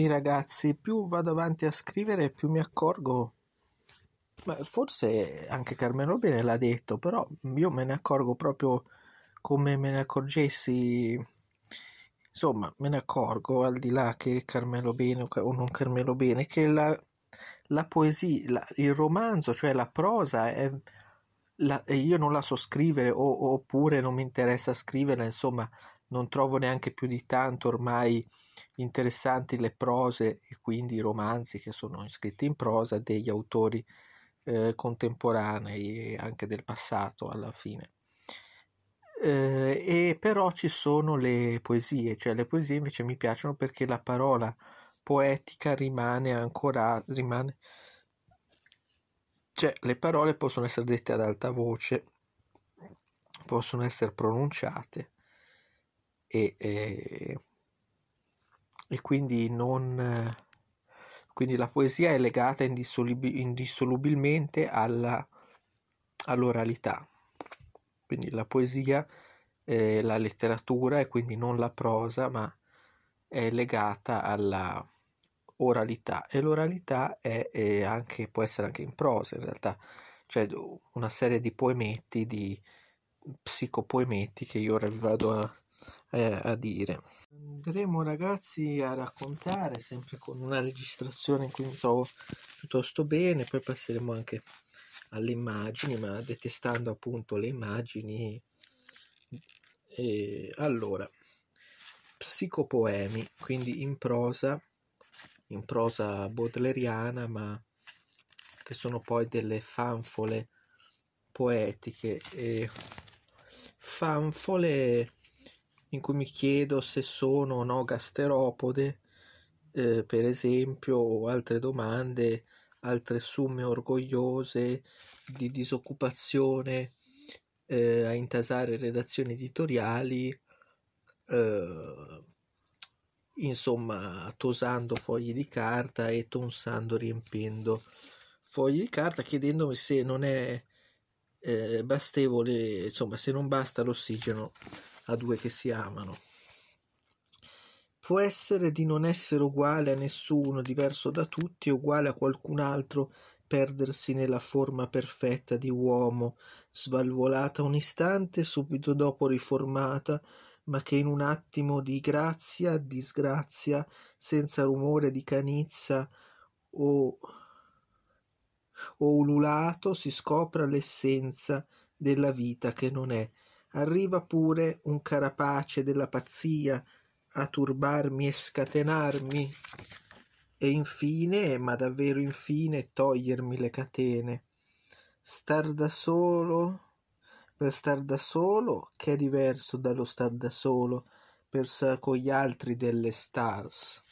i ragazzi, più vado avanti a scrivere, più mi accorgo. Beh, forse anche Carmen Robine l'ha detto, però io me ne accorgo proprio come me ne accorgessi. Insomma, me ne accorgo al di là che Carmelo Bene o non Carmelo Bene, che la, la poesia, la, il romanzo, cioè la prosa, è la, io non la so scrivere o, oppure non mi interessa scriverla, insomma non trovo neanche più di tanto ormai interessanti le prose e quindi i romanzi che sono scritti in prosa degli autori eh, contemporanei e anche del passato alla fine. Eh, e però ci sono le poesie, cioè le poesie invece mi piacciono perché la parola poetica rimane ancora, rimane, cioè, le parole possono essere dette ad alta voce, possono essere pronunciate e, e, e quindi non... Quindi la poesia è legata indissolubilmente alla, all'oralità. Quindi la poesia, eh, la letteratura e quindi non la prosa, ma è legata alla, oralità e l'oralità è, è anche, può essere anche in prosa in realtà, cioè una serie di poemetti, di psicopoemetti che io ora vi vado a, eh, a dire. Andremo ragazzi a raccontare sempre con una registrazione in cui mi trovo piuttosto bene, poi passeremo anche alle immagini, ma detestando appunto le immagini. E allora, psicopoemi, quindi in prosa in prosa baudelairiana, ma che sono poi delle fanfole poetiche e fanfole in cui mi chiedo se sono o no gasteropode, eh, per esempio, o altre domande, altre somme orgogliose di disoccupazione eh, a intasare redazioni editoriali. Eh, insomma tosando fogli di carta e tonsando riempiendo fogli di carta chiedendomi se non è eh, bastevole insomma se non basta l'ossigeno a due che si amano può essere di non essere uguale a nessuno diverso da tutti uguale a qualcun altro perdersi nella forma perfetta di uomo svalvolata un istante subito dopo riformata ma che in un attimo di grazia, disgrazia, senza rumore di canizza o, o ululato, si scopra l'essenza della vita che non è. Arriva pure un carapace della pazzia a turbarmi e scatenarmi e infine, ma davvero infine, togliermi le catene. Star da solo per star da solo che è diverso dallo star da solo per star con gli altri delle stars.